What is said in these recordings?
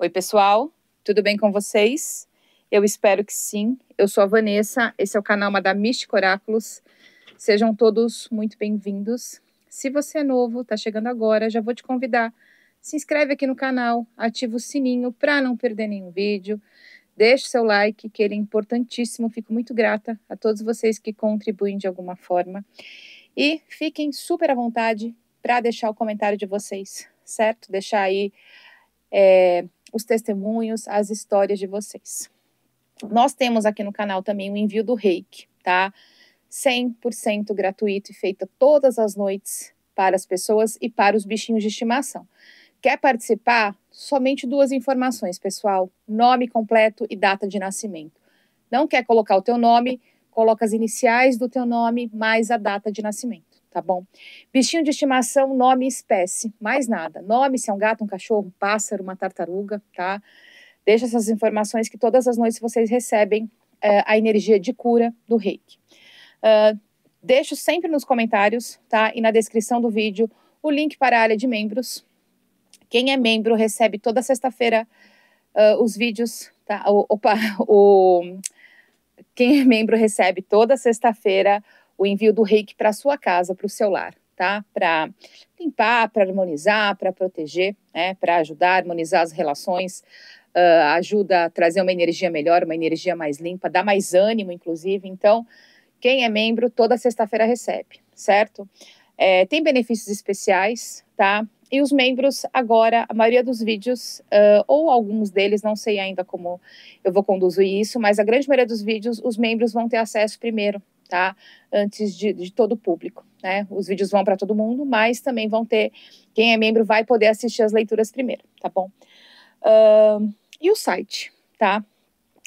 Oi, pessoal, tudo bem com vocês? Eu espero que sim. Eu sou a Vanessa, esse é o canal Madame Mística Oráculos. Sejam todos muito bem-vindos. Se você é novo, está chegando agora, já vou te convidar. Se inscreve aqui no canal, ativa o sininho para não perder nenhum vídeo. Deixe seu like, que ele é importantíssimo. Fico muito grata a todos vocês que contribuem de alguma forma. E fiquem super à vontade para deixar o comentário de vocês, certo? Deixar aí é, os testemunhos, as histórias de vocês. Nós temos aqui no canal também o envio do reiki, tá? 100% gratuito e feita todas as noites para as pessoas e para os bichinhos de estimação. Quer participar? Somente duas informações, pessoal: nome completo e data de nascimento. Não quer colocar o teu nome? Coloca as iniciais do teu nome mais a data de nascimento tá bom? Bichinho de estimação, nome e espécie, mais nada. Nome, se é um gato, um cachorro, um pássaro, uma tartaruga, tá? Deixa essas informações que todas as noites vocês recebem eh, a energia de cura do reiki. Uh, deixo sempre nos comentários, tá? E na descrição do vídeo o link para a área de membros. Quem é membro recebe toda sexta-feira uh, os vídeos, tá? O, opa, o... Quem é membro recebe toda sexta-feira o envio do reiki para sua casa, para o seu lar, tá? Para limpar, para harmonizar, para proteger, né? Para ajudar a harmonizar as relações, uh, ajuda a trazer uma energia melhor, uma energia mais limpa, dá mais ânimo, inclusive. Então, quem é membro, toda sexta-feira recebe, certo? É, tem benefícios especiais, tá? E os membros, agora, a maioria dos vídeos, uh, ou alguns deles, não sei ainda como eu vou conduzir isso, mas a grande maioria dos vídeos, os membros vão ter acesso primeiro, tá? Antes de, de todo o público. Né? Os vídeos vão para todo mundo, mas também vão ter. Quem é membro vai poder assistir as leituras primeiro, tá bom? Uh, e o site, tá?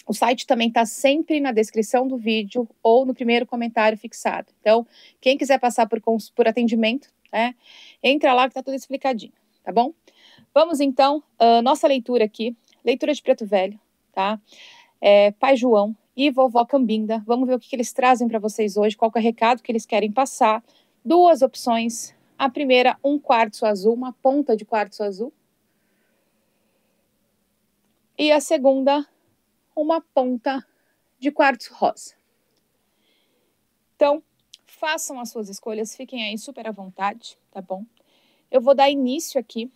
O site também está sempre na descrição do vídeo ou no primeiro comentário fixado. Então, quem quiser passar por, por atendimento, né? Entra lá que está tudo explicadinho, tá bom? Vamos então, uh, nossa leitura aqui, leitura de Preto Velho, tá? É, Pai João, e Vovó Cambinda. Vamos ver o que, que eles trazem para vocês hoje, qual é o recado que eles querem passar. Duas opções. A primeira, um quartzo azul, uma ponta de quartzo azul. E a segunda, uma ponta de quartzo rosa. Então, façam as suas escolhas, fiquem aí super à vontade, tá bom? Eu vou dar início aqui.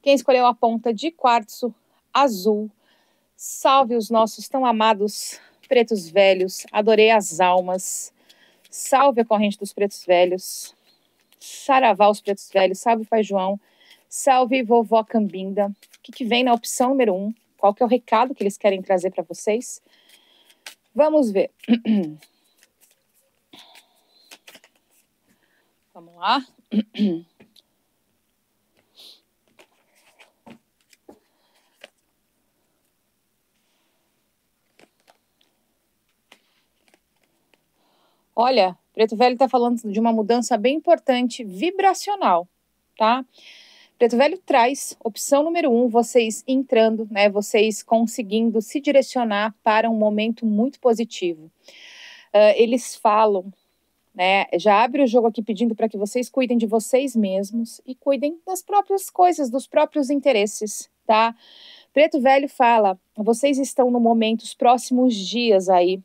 Quem escolheu a ponta de quartzo azul Salve os nossos tão amados pretos velhos, adorei as almas. Salve a corrente dos pretos velhos. Saravá os pretos velhos, salve Pai João, salve vovó Cambinda. O que, que vem na opção número um? Qual que é o recado que eles querem trazer para vocês? Vamos ver. Vamos lá. Olha, Preto Velho está falando de uma mudança bem importante vibracional, tá? Preto Velho traz opção número um, vocês entrando, né? Vocês conseguindo se direcionar para um momento muito positivo. Uh, eles falam, né? Já abre o jogo aqui pedindo para que vocês cuidem de vocês mesmos e cuidem das próprias coisas, dos próprios interesses, tá? Preto Velho fala, vocês estão no momento, os próximos dias aí,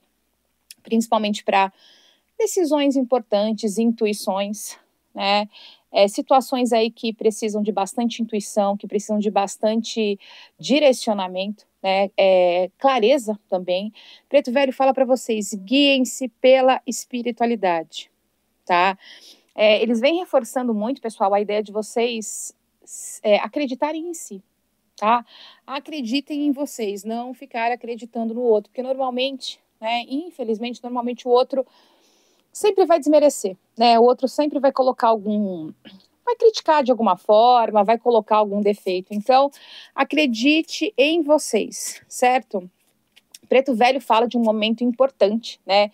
principalmente para decisões importantes, intuições, né? É, situações aí que precisam de bastante intuição, que precisam de bastante direcionamento, né? É, clareza também. Preto Velho fala para vocês: guiem-se pela espiritualidade, tá? É, eles vêm reforçando muito, pessoal, a ideia de vocês é, acreditarem em si, tá? Acreditem em vocês, não ficar acreditando no outro, porque normalmente, né? Infelizmente, normalmente o outro sempre vai desmerecer, né? O outro sempre vai colocar algum vai criticar de alguma forma, vai colocar algum defeito. Então, acredite em vocês, certo? Preto Velho fala de um momento importante, né?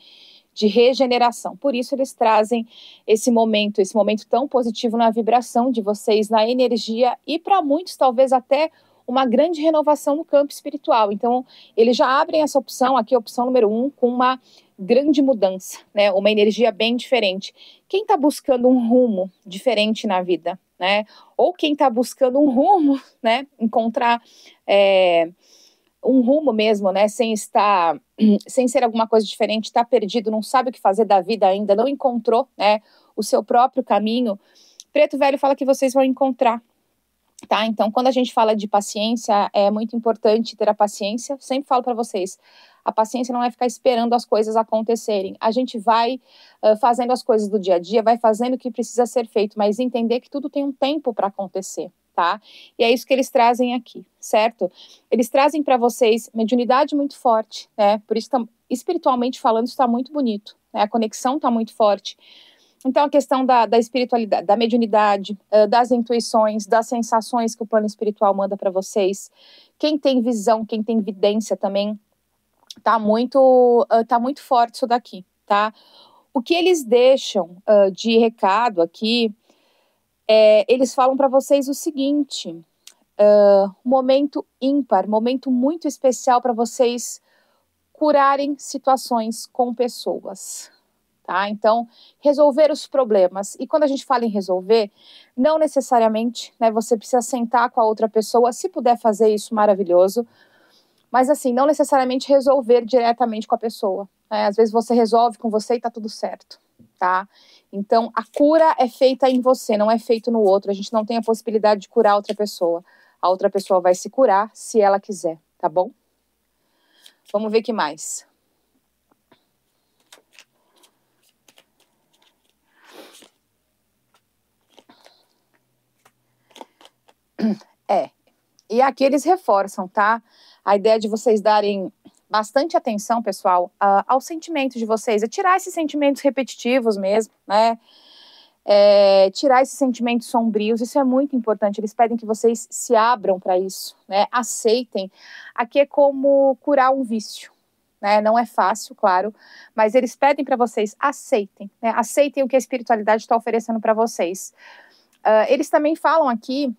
De regeneração. Por isso eles trazem esse momento, esse momento tão positivo na vibração de vocês, na energia e para muitos talvez até uma grande renovação no campo espiritual. Então, eles já abrem essa opção, aqui a opção número um, com uma grande mudança, né? Uma energia bem diferente. Quem está buscando um rumo diferente na vida, né? Ou quem está buscando um rumo, né? Encontrar é, um rumo mesmo, né? Sem estar, sem ser alguma coisa diferente, está perdido, não sabe o que fazer da vida ainda, não encontrou, né? O seu próprio caminho. Preto Velho fala que vocês vão encontrar Tá? Então, quando a gente fala de paciência, é muito importante ter a paciência. Sempre falo para vocês, a paciência não é ficar esperando as coisas acontecerem. A gente vai uh, fazendo as coisas do dia a dia, vai fazendo o que precisa ser feito, mas entender que tudo tem um tempo para acontecer. Tá? E é isso que eles trazem aqui, certo? Eles trazem para vocês mediunidade muito forte, né? Por isso, espiritualmente falando, está muito bonito, né? A conexão está muito forte então, a questão da, da espiritualidade, da mediunidade, eh, das intuições, das sensações que o plano espiritual manda para vocês. Quem tem visão, quem tem vidência também, tá muito, eh, tá muito forte isso daqui, tá? O que eles deixam uh, de recado aqui, é, eles falam para vocês o seguinte: uh, momento ímpar, momento muito especial para vocês curarem situações com pessoas, tá? Então, resolver os problemas. E quando a gente fala em resolver, não necessariamente, né, você precisa sentar com a outra pessoa, se puder fazer isso, maravilhoso. Mas assim, não necessariamente resolver diretamente com a pessoa. Né? Às vezes você resolve com você e tá tudo certo, tá? Então, a cura é feita em você, não é feito no outro. A gente não tem a possibilidade de curar outra pessoa. A outra pessoa vai se curar se ela quiser, tá bom? Vamos ver que mais. É. E aqui eles reforçam, tá? A ideia de vocês darem bastante atenção, pessoal, a, aos sentimentos de vocês. É tirar esses sentimentos repetitivos mesmo, né? É, tirar esses sentimentos sombrios, isso é muito importante. Eles pedem que vocês se abram para isso, né? Aceitem. Aqui é como curar um vício. Né? Não é fácil, claro, mas eles pedem para vocês aceitem, né? aceitem o que a espiritualidade está oferecendo para vocês. Uh, eles também falam aqui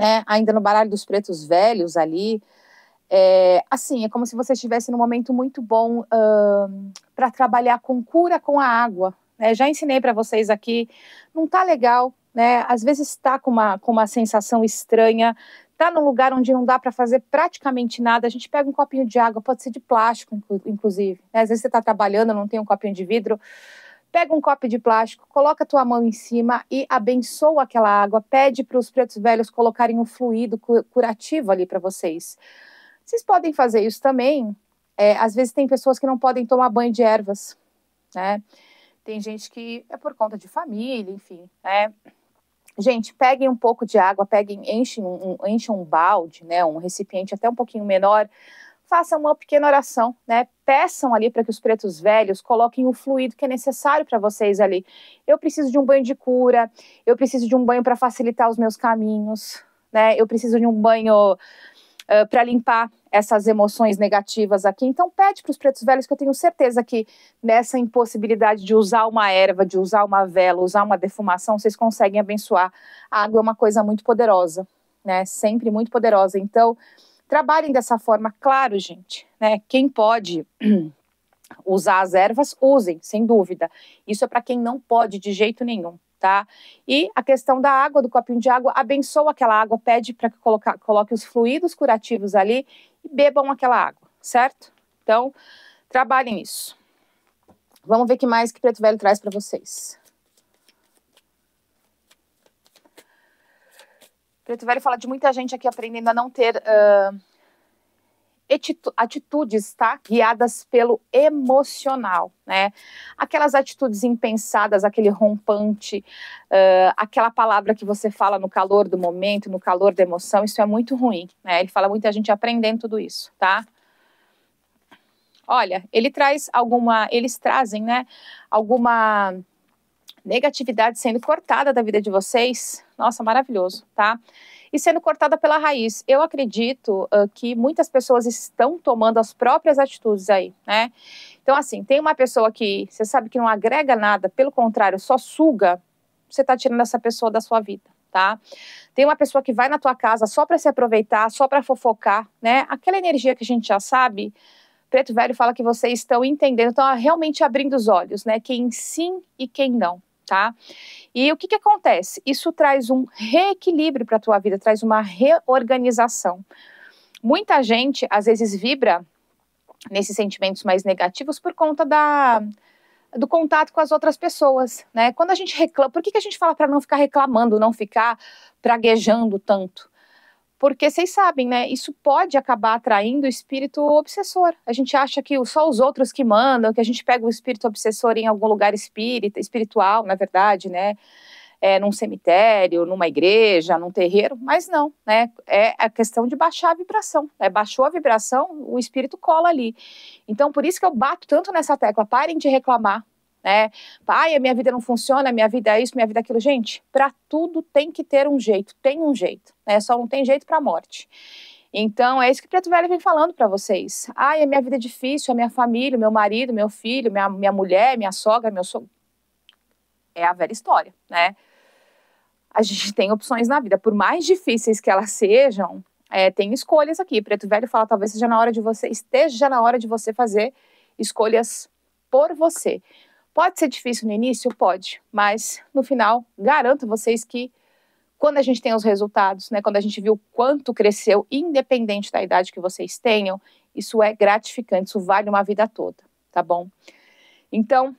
né? Ainda no baralho dos pretos velhos ali. É, assim, é como se você estivesse num momento muito bom uh, para trabalhar com cura com a água. Né? Já ensinei para vocês aqui, não tá legal, né? Às vezes está com uma, com uma sensação estranha, está num lugar onde não dá para fazer praticamente nada, a gente pega um copinho de água, pode ser de plástico, inclusive. Né? Às vezes você está trabalhando, não tem um copinho de vidro pega um copo de plástico, coloca tua mão em cima e abençoa aquela água, pede para os pretos velhos colocarem um fluido curativo ali para vocês. Vocês podem fazer isso também. É, às vezes tem pessoas que não podem tomar banho de ervas, né? Tem gente que é por conta de família, enfim, né? Gente, peguem um pouco de água, peguem, enchem um, um, enchem um balde, né? Um recipiente até um pouquinho menor façam uma pequena oração, né? Peçam ali para que os pretos velhos coloquem o fluido que é necessário para vocês ali. Eu preciso de um banho de cura, eu preciso de um banho para facilitar os meus caminhos, né? Eu preciso de um banho uh, para limpar essas emoções negativas aqui. Então pede para os pretos velhos que eu tenho certeza que nessa impossibilidade de usar uma erva, de usar uma vela, usar uma defumação, vocês conseguem abençoar. A água é uma coisa muito poderosa, né? Sempre muito poderosa. Então Trabalhem dessa forma, claro, gente, né? Quem pode usar as ervas, usem, sem dúvida. Isso é para quem não pode de jeito nenhum, tá? E a questão da água, do copinho de água, abençoa aquela água, pede para que coloca, coloque os fluidos curativos ali e bebam aquela água, certo? Então, trabalhem isso. Vamos ver o que mais que Preto Velho traz para vocês. Preto Velho fala de muita gente aqui aprendendo a não ter uh, atitudes, tá? Guiadas pelo emocional, né? Aquelas atitudes impensadas, aquele rompante, uh, aquela palavra que você fala no calor do momento, no calor da emoção, isso é muito ruim, né? Ele fala muita gente aprendendo tudo isso, tá? Olha, ele traz alguma, eles trazem, né? Alguma negatividade sendo cortada da vida de vocês, nossa, maravilhoso, tá? E sendo cortada pela raiz. Eu acredito uh, que muitas pessoas estão tomando as próprias atitudes aí, né? Então, assim, tem uma pessoa que você sabe que não agrega nada, pelo contrário, só suga, você tá tirando essa pessoa da sua vida. Tá? Tem uma pessoa que vai na tua casa só para se aproveitar, só para fofocar, né? Aquela energia que a gente já sabe, Preto Velho fala que vocês estão entendendo, estão ah, realmente abrindo os olhos, né? Quem sim e quem não, tá? E o que, que acontece? Isso traz um reequilíbrio para a tua vida, traz uma reorganização. Muita gente, às vezes, vibra nesses sentimentos mais negativos por conta da, do contato com as outras pessoas, né? Quando a gente reclama, por que, que a gente fala para não ficar reclamando, não ficar praguejando tanto? Porque vocês sabem, né? Isso pode acabar atraindo o espírito obsessor. A gente acha que só os outros que mandam, que a gente pega o espírito obsessor em algum lugar espírita, espiritual, na verdade, né? É, num cemitério, numa igreja, num terreiro, mas não, né? É a questão de baixar a vibração. Né? Baixou a vibração, o espírito cola ali. Então, por isso que eu bato tanto nessa tecla. Parem de reclamar, né? Ai, a minha vida não funciona, a minha vida é isso, minha vida é aquilo. Gente, para tudo tem que ter um jeito, tem um jeito, né? Só não tem jeito para a morte. Então, é isso que o Preto Velho vem falando para vocês. Ai, a minha vida é difícil, a minha família, meu marido, meu filho, minha, minha mulher, minha sogra, meu sogro. É a velha história, né? A gente tem opções na vida, por mais difíceis que elas sejam, é, tem escolhas aqui. Preto Velho fala, talvez seja na hora de você, esteja na hora de você fazer escolhas por você. Pode ser difícil no início? Pode, mas no final, garanto a vocês que quando a gente tem os resultados, né, quando a gente viu quanto cresceu, independente da idade que vocês tenham, isso é gratificante, isso vale uma vida toda, tá bom? Então,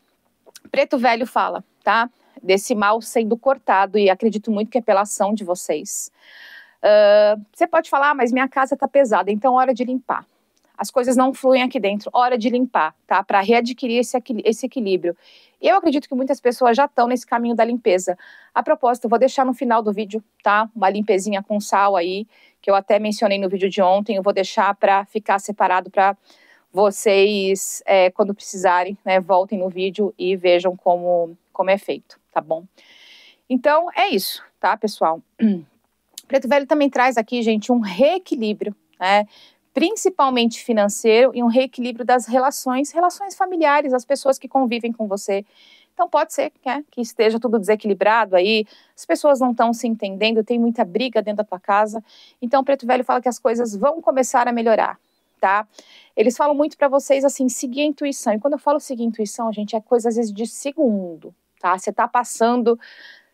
Preto Velho fala, tá? Desse mal sendo cortado, e acredito muito que é pela ação de vocês. Uh, você pode falar, ah, mas minha casa tá pesada, então é hora de limpar as coisas não fluem aqui dentro. Hora de limpar, tá? Para readquirir esse, esse equilíbrio. eu acredito que muitas pessoas já estão nesse caminho da limpeza. A propósito, eu vou deixar no final do vídeo, tá? Uma limpezinha com sal aí, que eu até mencionei no vídeo de ontem. Eu vou deixar para ficar separado para vocês, é, quando precisarem, né, voltem no vídeo e vejam como, como é feito, tá bom? Então, é isso, tá, pessoal? Preto Velho também traz aqui, gente, um reequilíbrio, né? principalmente financeiro, e um reequilíbrio das relações, relações familiares, as pessoas que convivem com você. Então pode ser né, que esteja tudo desequilibrado aí, as pessoas não estão se entendendo, tem muita briga dentro da tua casa. Então o Preto Velho fala que as coisas vão começar a melhorar, tá? Eles falam muito para vocês assim, seguir a intuição. E quando eu falo seguir a intuição, gente, é coisa às vezes de segundo, tá? Você tá passando,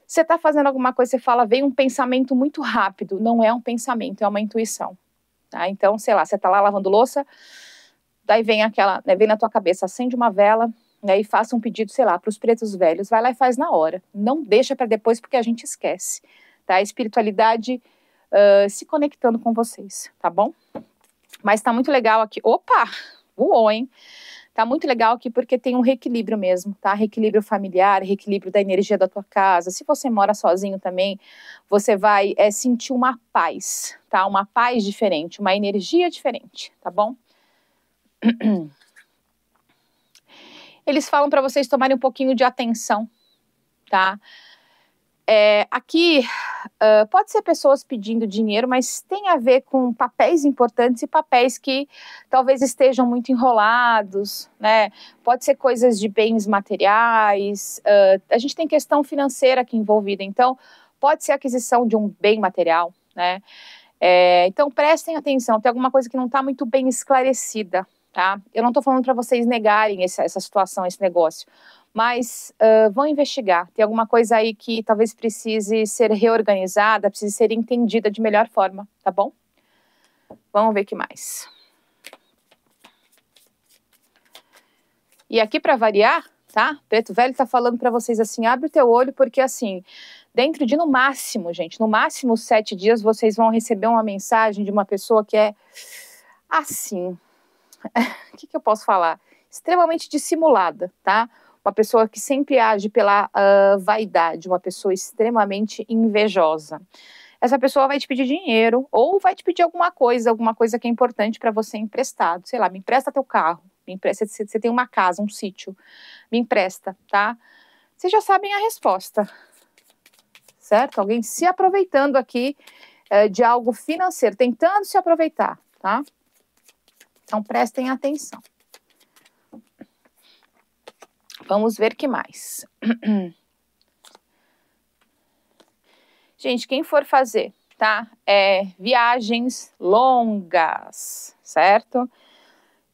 você tá fazendo alguma coisa, você fala, vem um pensamento muito rápido. Não é um pensamento, é uma intuição. Tá? Então, sei lá, você está lá lavando louça, daí vem aquela, né, vem na tua cabeça, acende uma vela, né, e faça um pedido, sei lá, para os pretos velhos, vai lá e faz na hora, não deixa para depois porque a gente esquece, tá? A espiritualidade uh, se conectando com vocês, tá bom? Mas está muito legal aqui. Opa, voou, hein? Tá muito legal aqui porque tem um reequilíbrio mesmo, tá? Reequilíbrio familiar, reequilíbrio da energia da tua casa. Se você mora sozinho também, você vai é, sentir uma paz, tá? Uma paz diferente, uma energia diferente, tá bom? Eles falam para vocês tomarem um pouquinho de atenção, tá? É, aqui uh, pode ser pessoas pedindo dinheiro, mas tem a ver com papéis importantes e papéis que talvez estejam muito enrolados, né? Pode ser coisas de bens materiais. Uh, a gente tem questão financeira aqui envolvida, então pode ser aquisição de um bem material, né? É, então prestem atenção, tem alguma coisa que não está muito bem esclarecida, tá? Eu não estou falando para vocês negarem essa situação, esse negócio mas uh, vão investigar. Tem alguma coisa aí que talvez precise ser reorganizada, precise ser entendida de melhor forma, tá bom? Vamos ver o que mais. E aqui para variar, tá? Preto Velho tá falando para vocês assim, abre o teu olho porque assim, dentro de no máximo, gente, no máximo sete dias vocês vão receber uma mensagem de uma pessoa que é assim. O que, que eu posso falar? Extremamente dissimulada, tá? uma pessoa que sempre age pela uh, vaidade, uma pessoa extremamente invejosa. Essa pessoa vai te pedir dinheiro ou vai te pedir alguma coisa, alguma coisa que é importante para você emprestado. Sei lá, me empresta teu carro, me empresta, você tem uma casa, um sítio, me empresta, tá? Vocês já sabem a resposta, certo? Alguém se aproveitando aqui uh, de algo financeiro, tentando se aproveitar, tá? Então prestem atenção. Vamos ver que mais. Gente, quem for fazer, tá? É viagens longas, certo?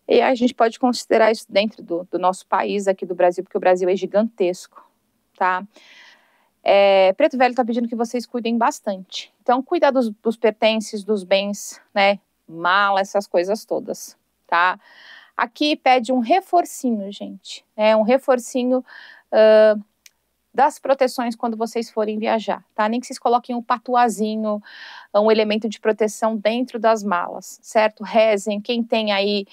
E a gente pode considerar isso dentro do, do nosso país aqui do Brasil, porque o Brasil é gigantesco, tá? É, Preto Velho está pedindo que vocês cuidem bastante. Então, cuidar dos, dos pertences, dos bens, né? Mala, essas coisas todas, tá? Aqui pede um reforcinho, gente, é Um reforcinho uh, das proteções quando vocês forem viajar, tá? Nem que vocês coloquem um patuazinho, um elemento de proteção dentro das malas, certo? Rezem, quem tem aí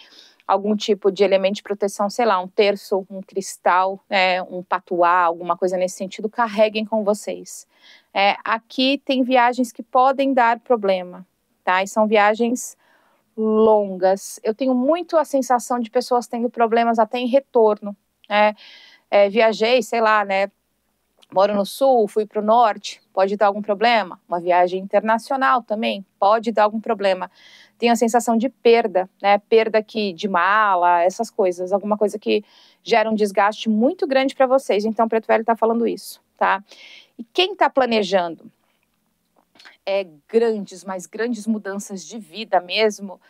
algum tipo de elemento de proteção, sei lá, um terço, um cristal, né, um patuá, alguma coisa nesse sentido, carreguem com vocês. É, aqui tem viagens que podem dar problema, tá? E são viagens longas. Eu tenho muito a sensação de pessoas tendo problemas até em retorno. Né? É, viajei, sei lá, né? Moro no sul, fui para o norte, pode dar algum problema. Uma viagem internacional também pode dar algum problema. Tenho a sensação de perda, né? Perda aqui de mala, essas coisas, alguma coisa que gera um desgaste muito grande para vocês. Então, o Preto Velho está falando isso, tá? E quem está planejando? é, grandes, mas grandes mudanças de vida mesmo,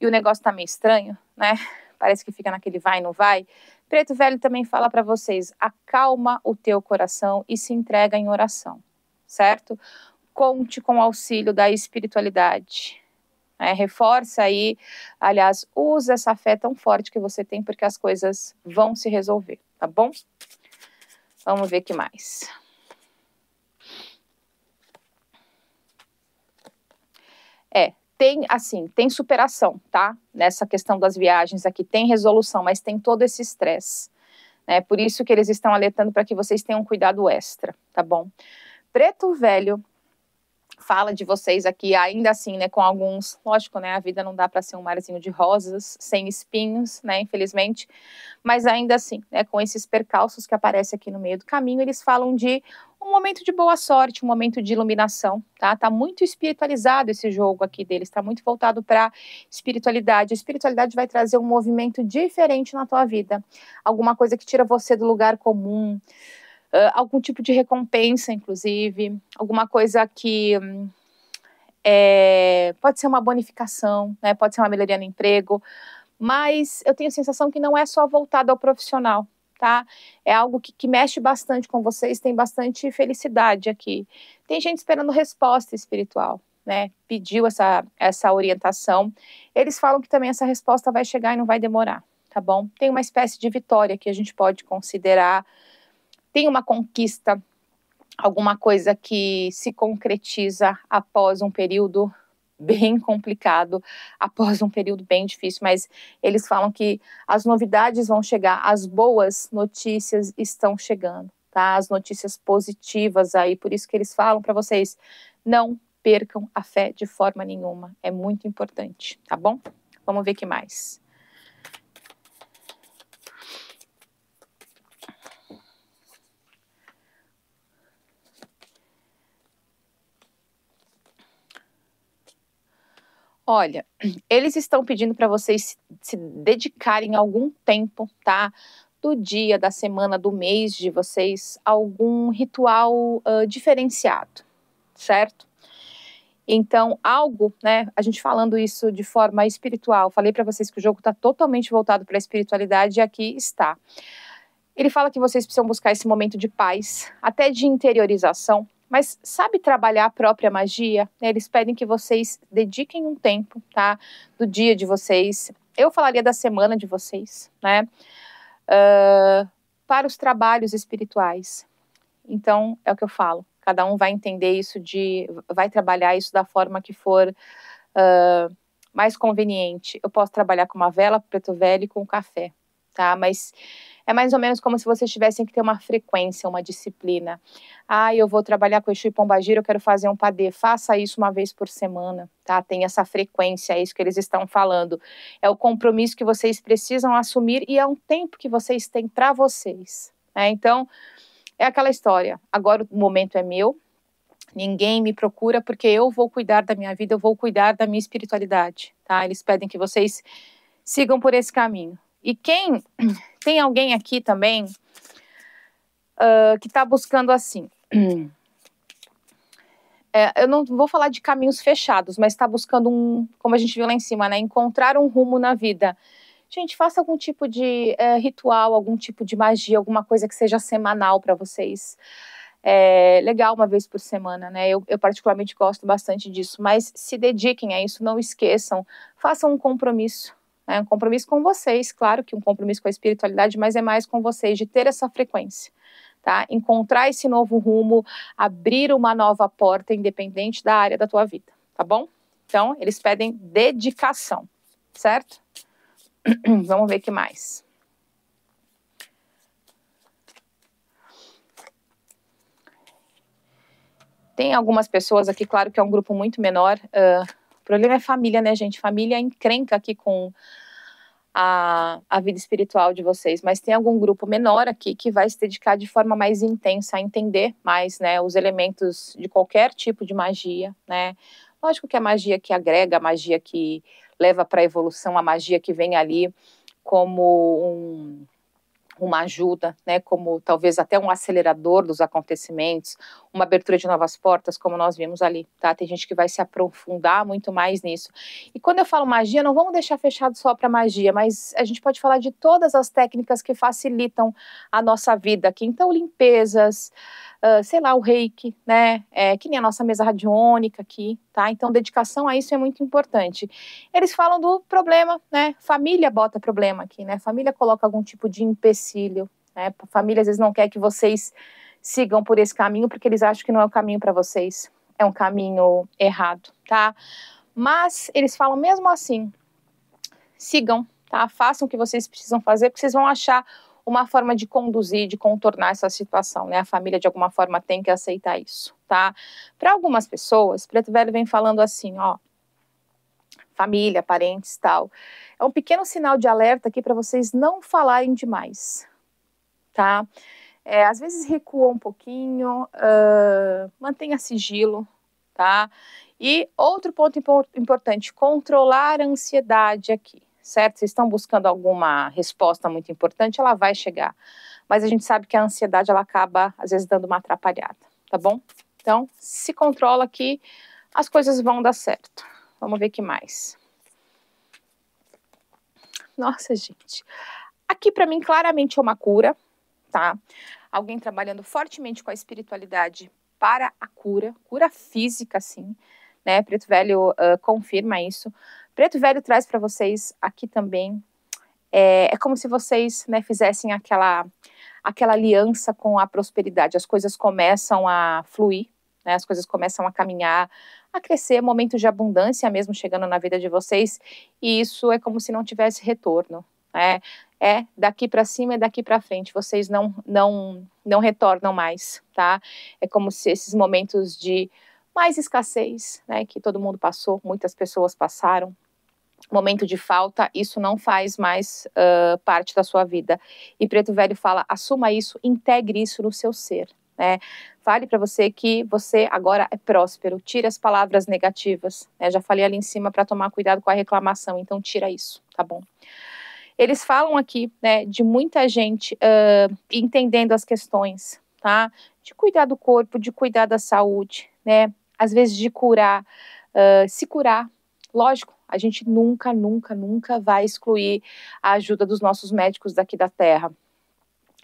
e o negócio tá meio estranho, né? Parece que fica naquele vai não vai. Preto Velho também fala para vocês: acalma o teu coração e se entrega em oração, certo? Conte com o auxílio da espiritualidade. É, reforça aí, aliás, usa essa fé tão forte que você tem, porque as coisas vão se resolver, tá bom? Vamos ver que mais. É, tem assim, tem superação, tá? Nessa questão das viagens aqui tem resolução, mas tem todo esse estresse. É por isso que eles estão alertando para que vocês tenham cuidado extra, tá bom? Preto Velho fala de vocês aqui, ainda assim, né, com alguns, lógico, né, a vida não dá para ser um marzinho de rosas, sem espinhos, né, infelizmente, mas ainda assim, né, com esses percalços que aparecem aqui no meio do caminho, eles falam de um momento de boa sorte, um momento de iluminação, tá? Tá muito espiritualizado esse jogo aqui deles, está muito voltado para espiritualidade. A espiritualidade vai trazer um movimento diferente na tua vida, alguma coisa que tira você do lugar comum, uh, algum tipo de recompensa, inclusive, alguma coisa que um, eh, é, pode ser uma bonificação, né? pode ser uma melhoria no emprego, mas eu tenho a sensação que não é só voltado ao profissional, tá? É algo que, que mexe bastante com vocês, tem bastante felicidade aqui. Tem gente esperando resposta espiritual, né, pediu essa, essa orientação. Eles falam que também essa resposta vai chegar e não vai demorar, tá bom? Tem uma espécie de vitória que a gente pode considerar tem uma conquista, alguma coisa que se concretiza após um período bem complicado, após um período bem difícil, mas eles falam que as novidades vão chegar, as boas notícias estão chegando, tá? As notícias positivas aí, por isso que eles falam para vocês, não percam a fé de forma nenhuma, é muito importante, tá bom? Vamos ver que mais. Olha, eles estão pedindo para vocês se dedicarem algum tempo, tá? Do dia, da semana, do mês de vocês, algum ritual uh, diferenciado, certo? Então, algo, né? A gente falando isso de forma espiritual, falei para vocês que o jogo está totalmente voltado para a espiritualidade e aqui está. Ele fala que vocês precisam buscar esse momento de paz, até de interiorização, mas sabe trabalhar a própria magia? Eles pedem que vocês dediquem um tempo, tá? Do dia de vocês. Eu falaria da semana de vocês, né? Uh, para os trabalhos espirituais. Então, é o que eu falo. Cada um vai entender isso de. vai trabalhar isso da forma que for. Uh, mais conveniente. Eu posso trabalhar com uma vela, preto velho e com café tá? Mas é mais ou menos como se vocês tivessem que ter uma frequência, uma disciplina. Ah, eu vou trabalhar com Exu e Pombagira, eu quero fazer um padê. Faça isso uma vez por semana, tá? Tem essa frequência, é isso que eles estão falando. É o compromisso que vocês precisam assumir e é um tempo que vocês têm para vocês, né? Então, é aquela história. Agora o momento é meu, Ninguém me procura porque eu vou cuidar da minha vida, eu vou cuidar da minha espiritualidade, tá? Eles pedem que vocês sigam por esse caminho. E quem tem alguém aqui também uh, que está buscando assim. É, eu não vou falar de caminhos fechados, mas está buscando um, como a gente viu lá em cima, né? Encontrar um rumo na vida. Gente, faça algum tipo de é, ritual, algum tipo de magia, alguma coisa que seja semanal para vocês. É legal uma vez por semana, né? Eu, eu, particularmente gosto bastante disso, mas se dediquem a isso, não esqueçam, façam um compromisso. É um compromisso com vocês, claro que um compromisso com a espiritualidade, mas é mais com vocês de ter essa frequência. Tá? Encontrar esse novo rumo, abrir uma nova porta, independente da área da tua vida, tá bom? Então, eles pedem dedicação, certo? Vamos ver o que mais. Tem algumas pessoas aqui, claro que é um grupo muito menor. Uh, o problema é família, né, gente? Família encrenca aqui com a, a vida espiritual de vocês, mas tem algum grupo menor aqui que vai se dedicar de forma mais intensa a entender mais né, os elementos de qualquer tipo de magia. Né? Lógico que a magia que agrega, a magia que leva para a evolução, a magia que vem ali como um uma ajuda, né, como talvez até um acelerador dos acontecimentos, uma abertura de novas portas, como nós vimos ali, tá? Tem gente que vai se aprofundar muito mais nisso. E quando eu falo magia, não vamos deixar fechado só para magia, mas a gente pode falar de todas as técnicas que facilitam a nossa vida aqui. Então, limpezas, ah, sei lá, o reiki, né? É, que nem a nossa mesa radiônica aqui, tá? Então, dedicação a isso é muito importante. Eles falam do problema, né? Família bota problema aqui, né? Família coloca algum tipo de empecilho, né? Família às vezes não quer que vocês sigam por esse caminho porque eles acham que não é o caminho para vocês. É um caminho errado, tá? Mas eles falam mesmo assim: sigam, tá? Façam o que vocês precisam fazer, porque vocês vão achar uma forma de conduzir, de contornar essa situação, né? A família de alguma forma tem que aceitar isso, tá? Para algumas pessoas, Preto Velho vem falando assim, ó, família, parentes, tal. É um pequeno sinal de alerta aqui para vocês não falarem demais, tá? É, às vezes recua um pouquinho, uh, mantenha sigilo, tá? E outro ponto importante, controlar a ansiedade aqui certo, se estão buscando alguma resposta muito importante, ela vai chegar. Mas a gente sabe que a ansiedade ela acaba às vezes dando uma atrapalhada, tá bom? Então, se controla que as coisas vão dar certo. Vamos ver que mais. Nossa, gente. Aqui para mim claramente é uma cura, tá? Alguém trabalhando fortemente com a espiritualidade para a cura, cura física, sim. Né? Preto Velho uh, confirma isso. Preto Velho traz para vocês aqui também. É, é como se vocês né, fizessem aquela, aquela aliança com a prosperidade. As coisas começam a fluir, né, as coisas começam a caminhar, a crescer, momentos de abundância mesmo chegando na vida de vocês. E isso é como se não tivesse retorno. Né? é daqui para cima e é daqui para frente. Vocês não não não retornam mais, tá? É como se esses momentos de mais escassez, né, que todo mundo passou, muitas pessoas passaram, momento de falta, isso não faz mais uh, parte da sua vida. E Preto Velho fala: assuma isso, integre isso no seu ser. Né? Fale para você que você agora é próspero, tire as palavras negativas. Né? Já falei ali em cima para tomar cuidado com a reclamação, então tira isso, tá bom? Eles falam aqui né, de muita gente uh, entendendo as questões, tá? De cuidar do corpo, de cuidar da saúde, né? Às vezes de curar, uh, se curar. Lógico, a gente nunca, nunca, nunca vai excluir a ajuda dos nossos médicos daqui da Terra.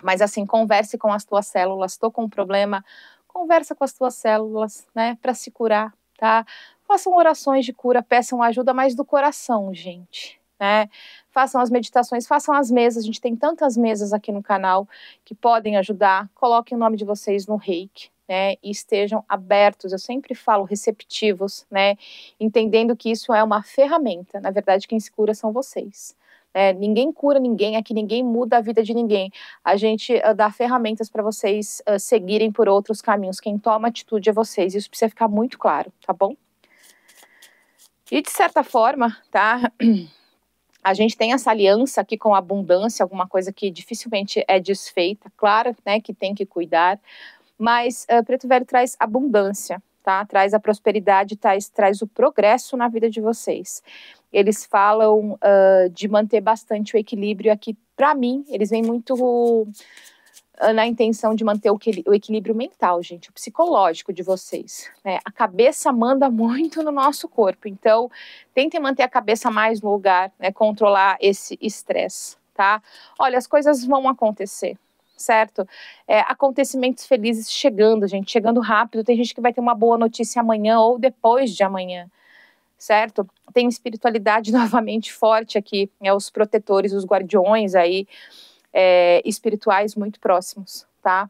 Mas assim, converse com as tuas células. Estou com um problema, conversa com as tuas células, né, para se curar, tá? Façam orações de cura, peçam ajuda mais do coração, gente. Né? Façam as meditações, façam as mesas. A gente tem tantas mesas aqui no canal que podem ajudar. Coloquem o nome de vocês no reiki, né, e estejam abertos, eu sempre falo receptivos, né, entendendo que isso é uma ferramenta, na verdade quem se cura são vocês. É, ninguém cura ninguém, aqui é ninguém muda a vida de ninguém. A gente uh, dá ferramentas para vocês uh, seguirem por outros caminhos. Quem toma atitude é vocês. Isso precisa ficar muito claro, tá bom? E de certa forma, tá? A gente tem essa aliança aqui com a abundância, alguma coisa que dificilmente é desfeita. Claro, né, que tem que cuidar, mas uh, Preto Velho traz abundância, tá? Traz a prosperidade, traz, traz o progresso na vida de vocês. Eles falam uh, de manter bastante o equilíbrio aqui. Para mim, eles vêm muito na intenção de manter o equilíbrio mental, gente, o psicológico de vocês. Né? A cabeça manda muito no nosso corpo, então tentem manter a cabeça mais no lugar, né? controlar esse estresse, tá? Olha, as coisas vão acontecer, certo? É, acontecimentos felizes chegando, gente, chegando rápido. Tem gente que vai ter uma boa notícia amanhã ou depois de amanhã, certo? Tem espiritualidade novamente forte aqui, é, os protetores, os guardiões aí, é, espirituais muito próximos, tá?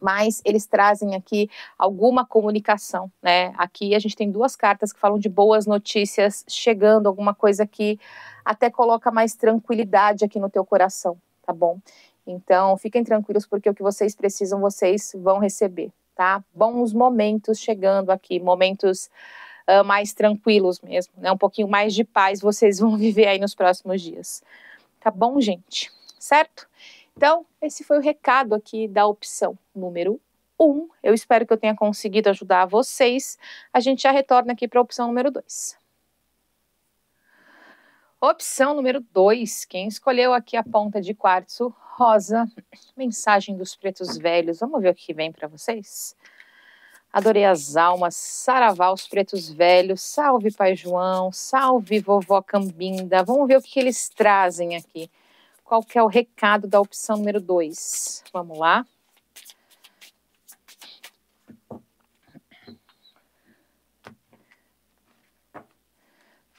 mas eles trazem aqui alguma comunicação, né? Aqui a gente tem duas cartas que falam de boas notícias chegando, alguma coisa que até coloca mais tranquilidade aqui no teu coração, tá bom? Então, fiquem tranquilos, porque o que vocês precisam, vocês vão receber, tá? Bons momentos chegando aqui, momentos uh, mais tranquilos mesmo, né? Um pouquinho mais de paz vocês vão viver aí nos próximos dias. Tá bom, gente? Certo? Então, esse foi o recado aqui da opção número 1. Um. Eu espero que eu tenha conseguido ajudar vocês. A gente já retorna aqui para a opção número 2. Opção número 2, quem escolheu aqui a ponta de quartzo rosa, mensagem dos pretos velhos. Vamos ver o que vem para vocês? Adorei as almas, saravá os pretos velhos, salve Pai João, salve vovó Cambinda. Vamos ver o que eles trazem aqui. Qual que é o recado da opção número 2? Vamos lá.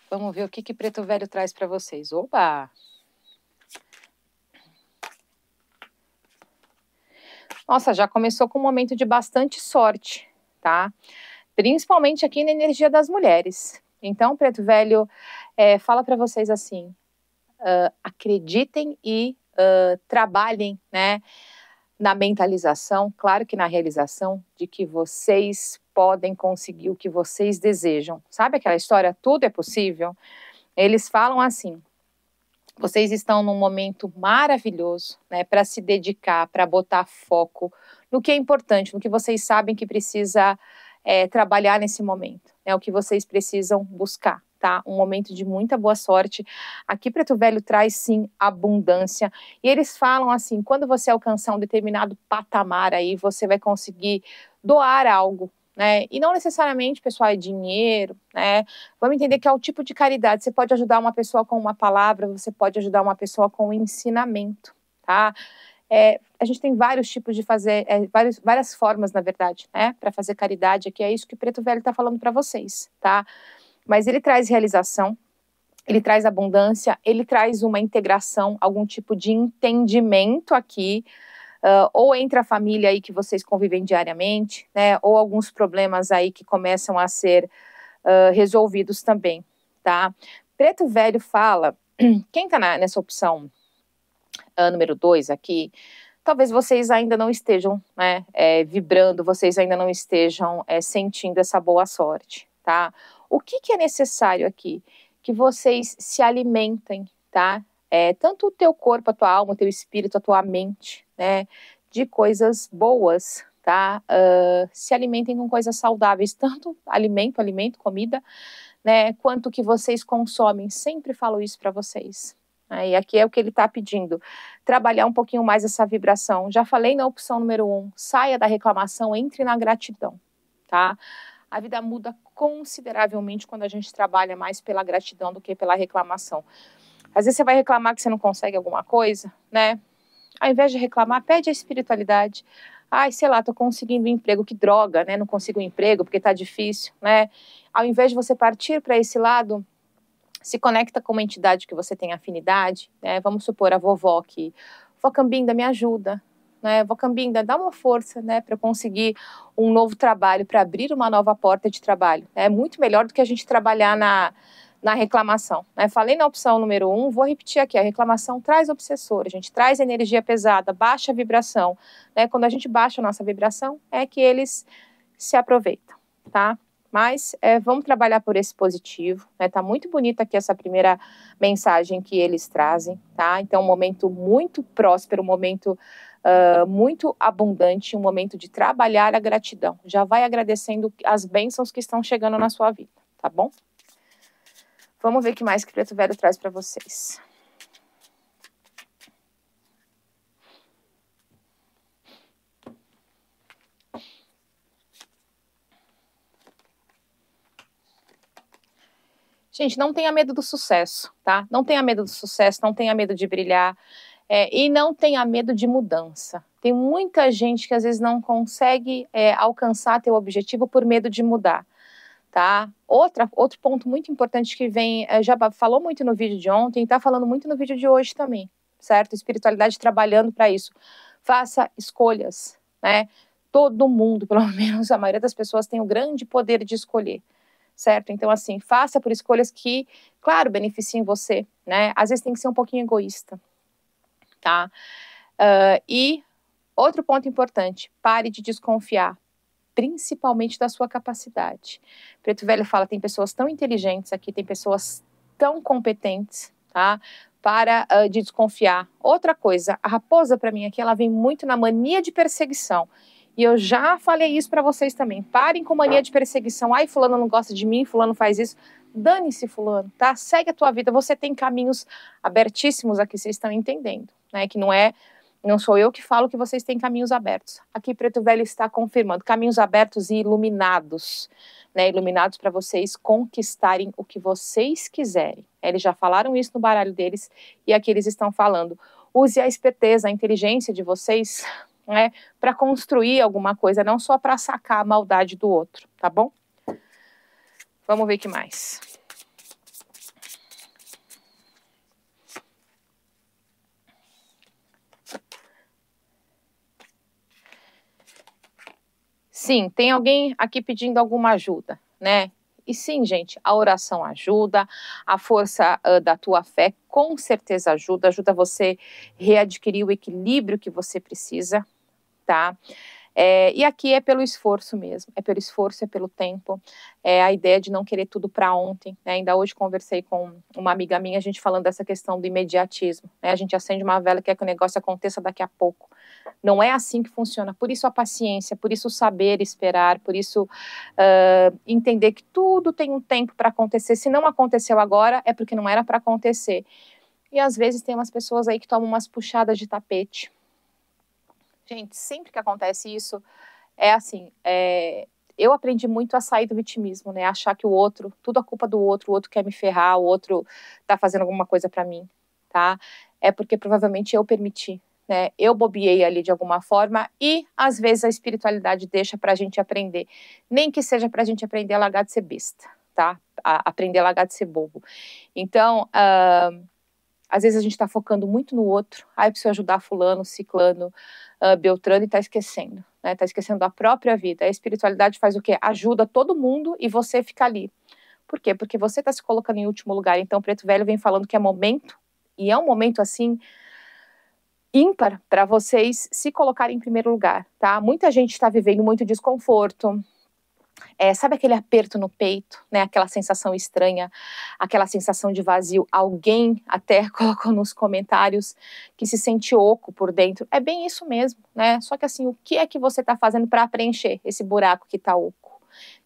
Vamos ver o que, que Preto Velho traz para vocês. Opa! Nossa, já começou com um momento de bastante sorte, tá? Principalmente aqui na energia das mulheres. Então, Preto Velho é, fala para vocês assim: uh, acreditem e uh, trabalhem, né? Na mentalização, claro que na realização de que vocês podem conseguir o que vocês desejam. Sabe aquela história? Tudo é possível. Eles falam assim: vocês estão num momento maravilhoso, né, para se dedicar, para botar foco no que é importante, no que vocês sabem que precisa é, trabalhar nesse momento, é né, o que vocês precisam buscar. Tá, um momento de muita boa sorte. Aqui Preto Velho traz sim abundância. E eles falam assim: quando você alcançar um determinado patamar aí, você vai conseguir doar algo né? E não necessariamente, pessoal, é dinheiro, né? Vamos entender que é o tipo de caridade. Você pode ajudar uma pessoa com uma palavra, você pode ajudar uma pessoa com um ensinamento, tá? É, a gente tem vários tipos de fazer, é, vários, várias formas, na verdade, né? Para fazer caridade aqui, é isso que o Preto Velho está falando para vocês, tá? Mas ele traz realização, ele traz abundância, ele traz uma integração, algum tipo de entendimento aqui, uh, ou entre a família aí que vocês convivem diariamente, né, ou alguns problemas aí que começam a ser uh, resolvidos também, tá? Preto Velho fala, quem está nessa opção uh, número 2 aqui, talvez vocês ainda não estejam né, é, vibrando, vocês ainda não estejam é, sentindo essa boa sorte, tá? O que, que é necessário aqui? Que vocês se alimentem, tá? é, tanto o teu corpo, a tua alma, o teu espírito, a tua mente, né, de coisas boas, tá? Uh, se alimentem com coisas saudáveis, tanto alimento, alimento, comida, né, quanto que vocês consomem. Sempre falo isso para vocês. Né? E aqui é o que ele está pedindo: trabalhar um pouquinho mais essa vibração. Já falei na opção número um: saia da reclamação, entre na gratidão, tá? A vida muda consideravelmente quando a gente trabalha mais pela gratidão do que pela reclamação. Às vezes você vai reclamar que você não consegue alguma coisa, né? Ao invés de reclamar, pede a espiritualidade. Ai, sei lá, tô conseguindo um emprego, que droga, né? Não consigo um emprego porque tá difícil, né? Ao invés de você partir para esse lado, se conecta com uma entidade que você tem afinidade, né? Vamos supor a vovó que, Vocambinda me ajuda, né? Vó dá uma força, né, para conseguir um novo trabalho, para abrir uma nova porta de trabalho. É muito melhor do que a gente trabalhar na na reclamação. Né? Falei na opção número um, vou repetir aqui: a reclamação traz obsessor, a gente traz energia pesada, baixa vibração. Né? Quando a gente baixa a nossa vibração, é que eles se aproveitam, tá? Mas é, vamos trabalhar por esse positivo, né? Tá muito bonita aqui essa primeira mensagem que eles trazem, tá? Então, um momento muito próspero, um momento Uh, muito abundante, um momento de trabalhar a gratidão. Já vai agradecendo as bênçãos que estão chegando na sua vida, tá bom? Vamos ver o que mais que Preto Velho traz para vocês. Gente, não tenha medo do sucesso, tá? Não tenha medo do sucesso, não tenha medo de brilhar é, e não tenha medo de mudança. Tem muita gente que às vezes não consegue é, alcançar teu objetivo por medo de mudar tá? Outra, outro ponto muito importante que vem, eh, já falou muito no vídeo de ontem, está falando muito no vídeo de hoje também, certo? Espiritualidade trabalhando para isso. Faça escolhas, né? Todo mundo, pelo menos a maioria das pessoas, tem o um grande poder de escolher, certo? Então, assim, faça por escolhas que, claro, beneficiem você, né? Às vezes tem que ser um pouquinho egoísta, tá? Uh, e outro ponto importante, pare de desconfiar, principalmente da sua capacidade. Preto Velho fala: tem pessoas tão inteligentes aqui, tem pessoas tão competentes, tá? Para uh, de desconfiar. Outra coisa, a raposa para mim aqui, ela vem muito na mania de perseguição. E eu já falei isso para vocês também. Parem com mania de perseguição. Ai, fulano não gosta de mim, fulano faz isso. Dane-se, fulano, tá? Segue a tua vida. Você tem caminhos abertíssimos aqui, vocês estão entendendo, né? Que não é não sou eu que falo que vocês têm caminhos abertos. Aqui Preto Velho está confirmando caminhos abertos e iluminados, né? Iluminados para vocês conquistarem o que vocês quiserem. Eles já falaram isso no baralho deles e aqui eles estão falando. Use a esperteza, a inteligência de vocês, né, para construir alguma coisa, não só para sacar a maldade do outro, tá bom? Vamos ver o que mais. Sim, tem alguém aqui pedindo alguma ajuda, né? E sim, gente, a oração ajuda, a força uh, da tua fé com certeza ajuda, ajuda você readquirir o equilíbrio que você precisa, tá? É, e aqui é pelo esforço mesmo, é pelo esforço, é pelo tempo, é a ideia de não querer tudo para ontem. Né? Ainda hoje conversei com uma amiga minha, a gente falando dessa questão do imediatismo. Né? A gente acende uma vela e quer que o negócio aconteça daqui a pouco. Não é assim que funciona. Por isso a paciência, por isso saber esperar, por isso uh, entender que tudo tem um tempo para acontecer. Se não aconteceu agora, é porque não era para acontecer. E às vezes tem umas pessoas aí que tomam umas puxadas de tapete Gente, sempre que acontece isso, é assim, é, eu aprendi muito a sair do vitimismo, né? Achar que o outro, tudo a é culpa do outro, o outro quer me ferrar, o outro tá fazendo alguma coisa para mim, tá? É porque provavelmente eu permiti, né? Eu bobiei ali de alguma forma e às vezes a espiritualidade deixa pra gente aprender, nem que seja pra gente aprender a largar de ser besta, tá? A aprender a largar de ser bobo. Então, uh, às vezes a gente tá focando muito no outro, ah, eu preciso ajudar fulano, ciclano, uh, Beltrano e está esquecendo, né? Está esquecendo a própria vida. A espiritualidade faz o quê? Ajuda todo mundo e você fica ali. Por quê? Porque você está se colocando em último lugar. Então, Preto Velho vem falando que é momento, e é um momento assim ímpar para vocês se colocarem em primeiro lugar, tá? Muita gente está vivendo muito desconforto, é, sabe aquele aperto no peito, né? Aquela sensação estranha, aquela sensação de vazio. Alguém até colocou nos comentários que se sente oco por dentro. É bem isso mesmo, né? Só que assim, o que é que você está fazendo para preencher esse buraco que está oco?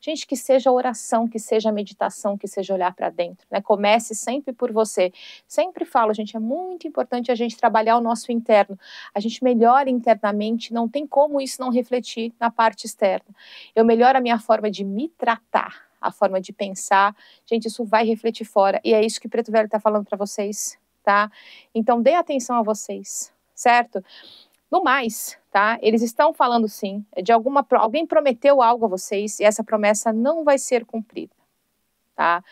Gente, que seja oração, que seja meditação, que seja olhar para dentro, né? Comece sempre por você. Sempre falo, gente, é muito importante a gente trabalhar o nosso interno. A gente melhora internamente, não tem como isso não refletir na parte externa. Eu melhoro a minha forma de me tratar, a forma de pensar. Gente, isso vai refletir fora. E é isso que Preto Velho está falando para vocês, tá? Então, dê atenção a vocês, certo? No mais, tá? Eles estão falando sim, de alguma alguém prometeu algo a vocês e essa promessa não vai ser cumprida, tá?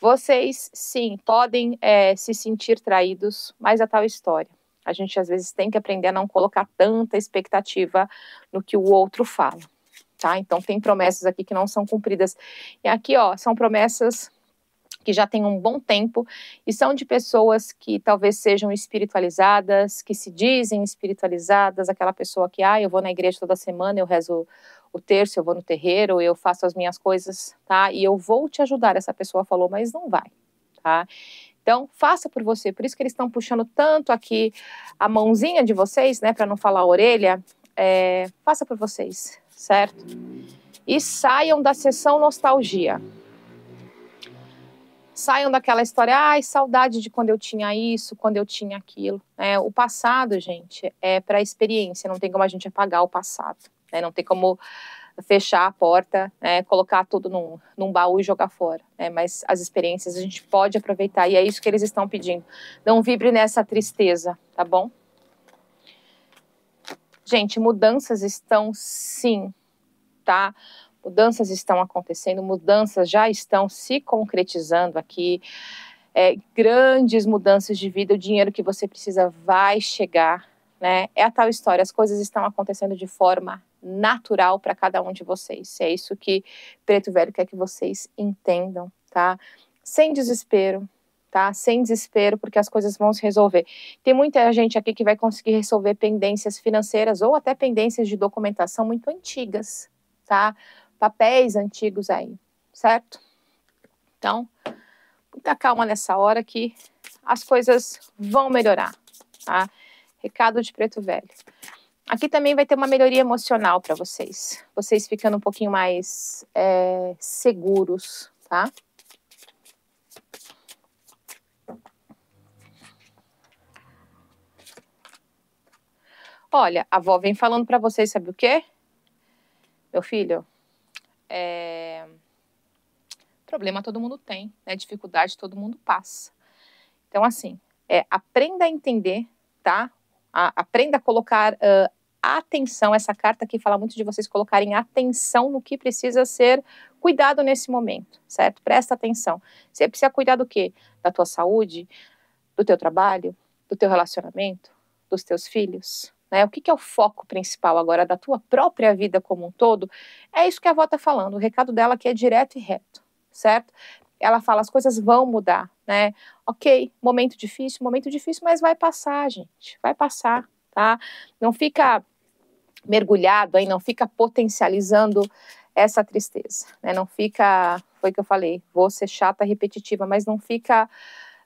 Vocês sim podem é, se sentir traídos, mas a é tal história. A gente às vezes tem que aprender a não colocar tanta expectativa no que o outro fala, tá? Então tem promessas aqui que não são cumpridas e aqui ó são promessas que já tem um bom tempo e são de pessoas que talvez sejam espiritualizadas, que se dizem espiritualizadas, aquela pessoa que, ah, eu vou na igreja toda semana, eu rezo o terço, eu vou no terreiro, eu faço as minhas coisas, tá? E eu vou te ajudar. Essa pessoa falou, mas não vai, tá? Então, faça por você. Por isso que eles estão puxando tanto aqui a mãozinha de vocês, né, para não falar a orelha. É, faça por vocês, certo? E saiam da sessão nostalgia saiam daquela história, ai, saudade de quando eu tinha isso, quando eu tinha aquilo. É, o passado, gente, é para experiência, não tem como a gente apagar o passado, né? não tem como fechar a porta, né? colocar tudo num, num, baú e jogar fora. Né? Mas as experiências a gente pode aproveitar e é isso que eles estão pedindo. Não vibre nessa tristeza, tá bom? Gente, mudanças estão sim, tá? Mudanças estão acontecendo, mudanças já estão se concretizando aqui. É, grandes mudanças de vida, o dinheiro que você precisa vai chegar, né? É a tal história, as coisas estão acontecendo de forma natural para cada um de vocês. É isso que Preto Velho quer que vocês entendam, tá? Sem desespero, tá? Sem desespero, porque as coisas vão se resolver. Tem muita gente aqui que vai conseguir resolver pendências financeiras ou até pendências de documentação muito antigas, tá? papéis antigos aí, certo? Então, muita calma nessa hora que as coisas vão melhorar, tá? Recado de preto velho. Aqui também vai ter uma melhoria emocional para vocês, vocês ficando um pouquinho mais é, seguros, tá? Olha, a avó vem falando para vocês, sabe o quê? Meu filho, é... Problema todo mundo tem, né? Dificuldade todo mundo passa. Então, assim, é, aprenda a entender, tá? A, aprenda a colocar uh, atenção. Essa carta aqui fala muito de vocês colocarem atenção no que precisa ser cuidado nesse momento, certo? Presta atenção. Você precisa cuidar do quê? Da tua saúde, do teu trabalho, do teu relacionamento, dos teus filhos, né? O que, que é o foco principal agora da tua própria vida como um todo? É isso que a avó está falando. O recado dela que é direto e reto, certo? Ela fala as coisas vão mudar, né? Ok, momento difícil, momento difícil, mas vai passar, gente, vai passar, tá? Não fica mergulhado aí, não fica potencializando essa tristeza, né? Não fica, foi que eu falei, vou ser chata, repetitiva, mas não fica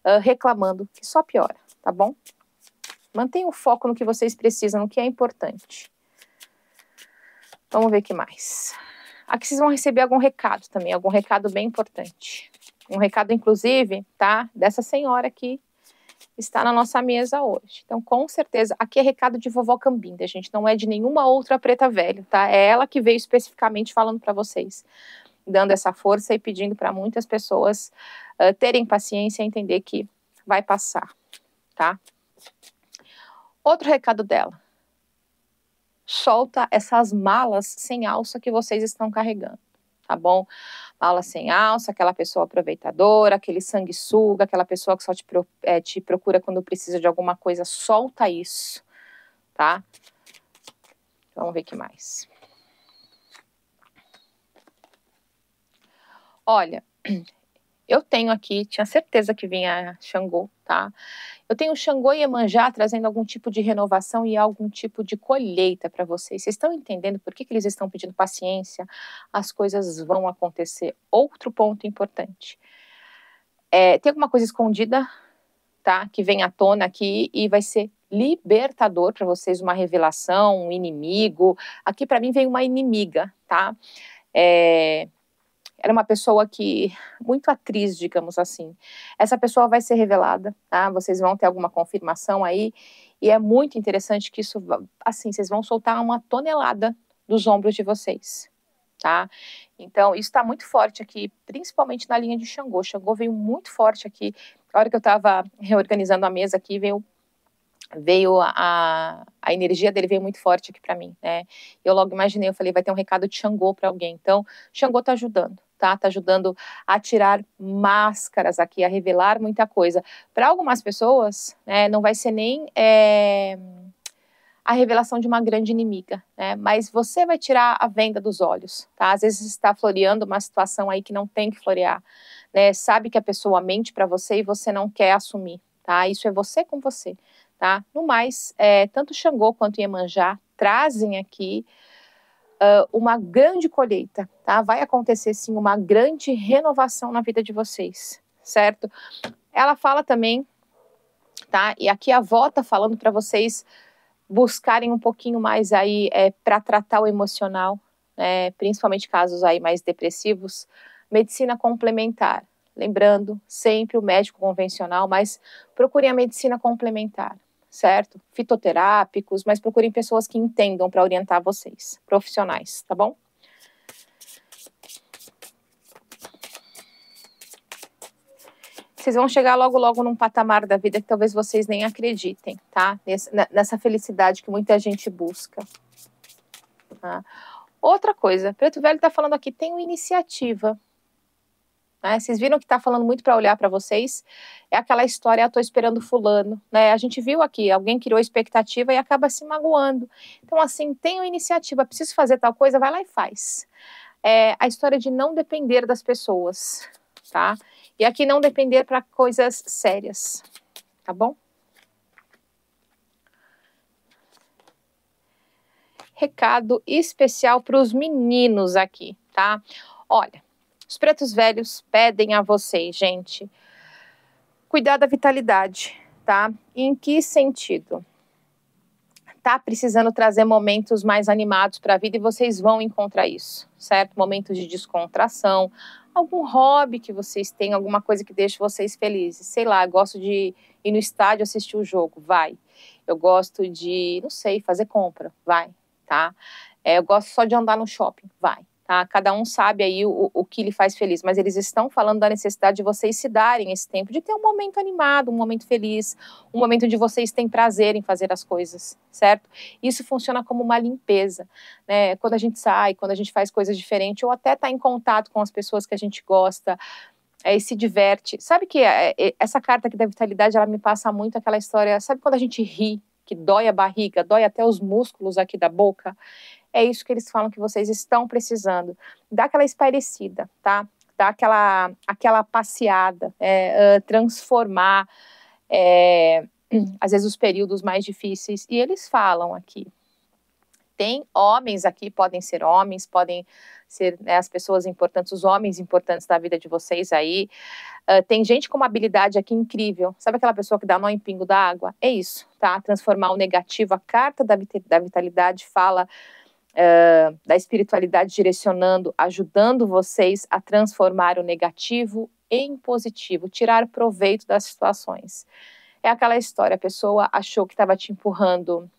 uh, reclamando que só piora, tá bom? Mantenha o foco no que vocês precisam, no que é importante. Vamos ver o que mais. Aqui vocês vão receber algum recado também, algum recado bem importante. Um recado, inclusive, tá? Dessa senhora que está na nossa mesa hoje. Então, com certeza, aqui é recado de vovó Cambinda, gente. Não é de nenhuma outra preta velha, tá? É ela que veio especificamente falando para vocês, dando essa força e pedindo para muitas pessoas uh, terem paciência e entender que vai passar, tá? Outro recado dela: solta essas malas sem alça que vocês estão carregando, tá bom? Mala sem alça, aquela pessoa aproveitadora, aquele sanguessuga, aquela pessoa que só te, é, te procura quando precisa de alguma coisa, solta isso, tá? Vamos ver o que mais. Olha, Eu tenho aqui, tinha certeza que vinha Xangô, tá? Eu tenho Xangô e Emanjá trazendo algum tipo de renovação e algum tipo de colheita para vocês. Vocês estão entendendo por que, que eles estão pedindo paciência? As coisas vão acontecer. Outro ponto importante. É, tem alguma coisa escondida, tá? Que vem à tona aqui e vai ser libertador para vocês, uma revelação, um inimigo. Aqui para mim vem uma inimiga, tá? É, era uma pessoa que muito atriz, digamos assim. Essa pessoa vai ser revelada, tá? Vocês vão ter alguma confirmação aí e é muito interessante que isso, assim, vocês vão soltar uma tonelada dos ombros de vocês, tá? Então isso está muito forte aqui, principalmente na linha de Xangô. Xangô veio muito forte aqui. A hora que eu estava reorganizando a mesa aqui veio veio a, a energia dele veio muito forte aqui para mim, né? Eu logo imaginei, eu falei, vai ter um recado de Xangô para alguém. Então, Xangô tá ajudando, tá? Tá ajudando a tirar máscaras aqui, a revelar muita coisa. Para algumas pessoas, né, não vai ser nem é, a revelação de uma grande inimiga, né? Mas você vai tirar a venda dos olhos, tá? Às vezes está floreando uma situação aí que não tem que florear, né? Sabe que a pessoa mente para você e você não quer assumir, tá? Isso é você com você. Tá? No mais, é, tanto Xangô quanto Iemanjá trazem aqui uh, uma grande colheita. Tá? Vai acontecer sim uma grande renovação na vida de vocês, certo? Ela fala também, tá? E aqui a avó tá falando para vocês buscarem um pouquinho mais aí é, para tratar o emocional, né principalmente casos aí mais depressivos, medicina complementar. Lembrando, sempre o médico convencional, mas procurem a medicina complementar certo? Fitoterápicos, mas procurem pessoas que entendam para orientar vocês, profissionais, tá bom? Vocês vão chegar logo, logo num patamar da vida que talvez vocês nem acreditem, tá? Nessa felicidade que muita gente busca. Tá? Outra coisa, Preto Velho está falando aqui, tenho iniciativa. Né? Vocês viram que está falando muito para olhar para vocês. É aquela história, estou ah, esperando fulano. Né? A gente viu aqui, alguém criou expectativa e acaba se magoando. Então, assim, tenho iniciativa, preciso fazer tal coisa, vai lá e faz. É a história de não depender das pessoas, tá? E aqui não depender para coisas sérias, tá bom? Recado especial para os meninos aqui, tá? Olha, os pretos velhos pedem a vocês, gente, cuidar da vitalidade, tá? em que sentido? Tá precisando trazer momentos mais animados para a vida e vocês vão encontrar isso, certo? Momentos de descontração, algum hobby que vocês têm, alguma coisa que deixe vocês felizes. Sei lá, gosto de ir no estádio assistir o jogo, vai. Eu gosto de, não sei, fazer compra, vai, tá? É, eu gosto só de andar no shopping, vai. Tá? Cada um sabe aí o, o que lhe faz feliz, mas eles estão falando da necessidade de vocês se darem esse tempo, de ter um momento animado, um momento feliz, um momento de vocês têm prazer em fazer as coisas, certo? Isso funciona como uma limpeza, né? Quando a gente sai, quando a gente faz coisas diferentes, ou até está em contato com as pessoas que a gente gosta, é, e se diverte. Sabe que é, é, essa carta aqui da vitalidade, ela me passa muito aquela história, sabe quando a gente ri, que dói a barriga, dói até os músculos aqui da boca? é isso que eles falam que vocês estão precisando. Dá aquela espairecida, tá? Dá aquela, aquela passeada, é, uh, transformar, é, às vezes, os períodos mais difíceis. E eles falam aqui. Tem homens aqui, podem ser homens, podem ser né, as pessoas importantes, os homens importantes da vida de vocês aí. Uh, tem gente com uma habilidade aqui incrível. Sabe aquela pessoa que dá nó em pingo da água? É isso, tá? Transformar o negativo, a carta da, da vitalidade fala uh, da espiritualidade direcionando, ajudando vocês a transformar o negativo em positivo, tirar proveito das situações. É aquela história, a pessoa achou que estava te empurrando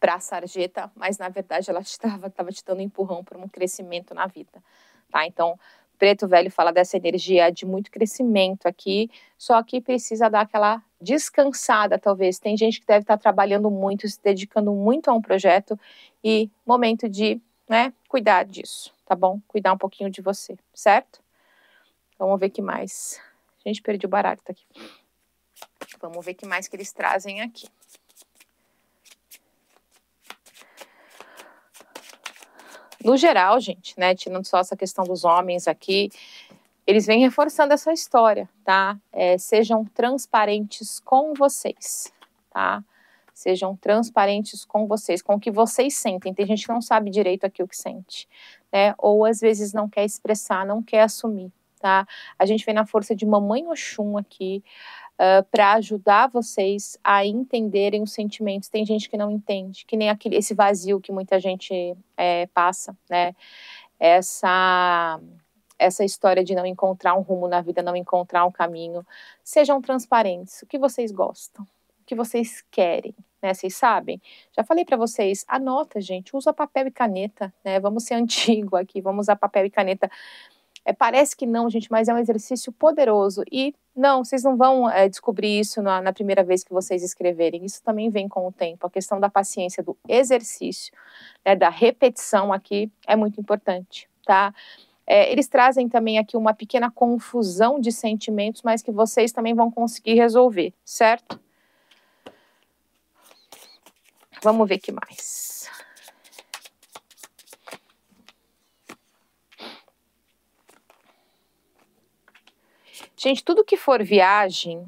para a sarjeta, mas na verdade ela estava tava te dando um empurrão para um crescimento na vida, tá? Então, Preto Velho fala dessa energia de muito crescimento aqui, só que precisa dar aquela descansada, talvez. Tem gente que deve estar trabalhando muito, se dedicando muito a um projeto e momento de né, cuidar disso, tá bom? Cuidar um pouquinho de você, certo? Vamos ver que mais. A gente, perdi o baralho, tá aqui. Vamos ver que mais que eles trazem aqui. No geral, gente, né, tirando só essa questão dos homens aqui, eles vêm reforçando essa história, tá? É, sejam transparentes com vocês, tá? Sejam transparentes com vocês, com o que vocês sentem. Tem gente que não sabe direito aqui o que sente, né? Ou às vezes não quer expressar, não quer assumir, tá? A gente vem na força de Mamãe Oxum aqui uh, ah, para ajudar vocês a entenderem os sentimentos. Tem gente que não entende, que nem aquele, esse vazio que muita gente é, passa, né? Essa essa história de não encontrar um rumo na vida, não encontrar um caminho. Sejam transparentes. O que vocês gostam? O que vocês querem? Né? Vocês sabem? Já falei para vocês, anota, gente, usa papel e caneta, né? Vamos ser antigo aqui, vamos usar papel e caneta. É, parece que não, gente, mas é um exercício poderoso. E não, vocês não vão é, descobrir isso na, na, primeira vez que vocês escreverem. Isso também vem com o tempo. A questão da paciência, do exercício, né, da repetição aqui é muito importante, tá? É, eles trazem também aqui uma pequena confusão de sentimentos, mas que vocês também vão conseguir resolver, certo? Vamos ver que mais. Gente, tudo que for viagem,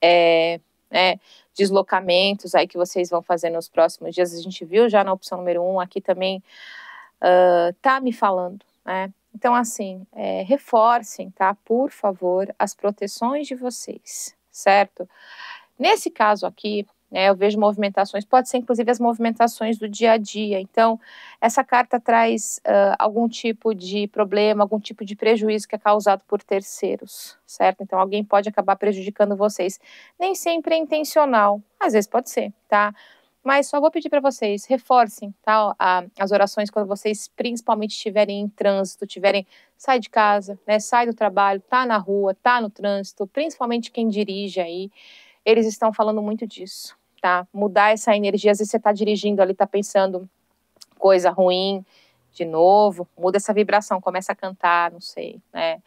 é, né, deslocamentos aí que vocês vão fazer nos próximos dias, a gente viu já na opção número um aqui também, uh, tá me falando, né? Então, assim, é, reforcem, tá? Por favor, as proteções de vocês, certo? Nesse caso aqui, né, eu vejo movimentações, pode ser inclusive as movimentações do dia a dia. Então, essa carta traz uh, algum tipo de problema, algum tipo de prejuízo que é causado por terceiros, certo? Então, alguém pode acabar prejudicando vocês. Nem sempre é intencional, às vezes pode ser, tá? Mas só vou pedir para vocês, reforcem tá, a, as orações quando vocês principalmente estiverem em trânsito, tiverem sai de casa, né, sai do trabalho, tá na rua, tá no trânsito, principalmente quem dirige aí, eles estão falando muito disso, tá? Mudar essa energia, às vezes você tá dirigindo ali, tá pensando coisa ruim, de novo, muda essa vibração, começa a cantar, não sei, né?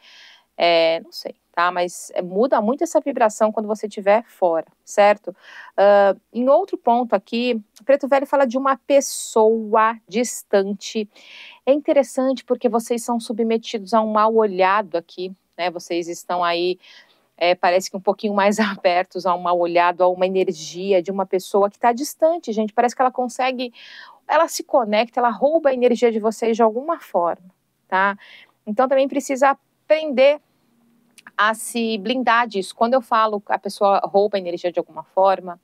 É, não sei tá? Mas eh, muda muito essa vibração quando você estiver fora, certo? Uh, em outro ponto aqui, Preto Velho fala de uma pessoa distante. É interessante porque vocês são submetidos a um mal olhado aqui, né? Vocês estão aí é, parece que um pouquinho mais abertos a um mal olhado, a uma energia de uma pessoa que está distante, gente. Parece que ela consegue, ela se conecta, ela rouba a energia de vocês de alguma forma, tá? Então também precisa aprender a se blindar disso. Quando eu falo que a pessoa rouba a energia de alguma forma,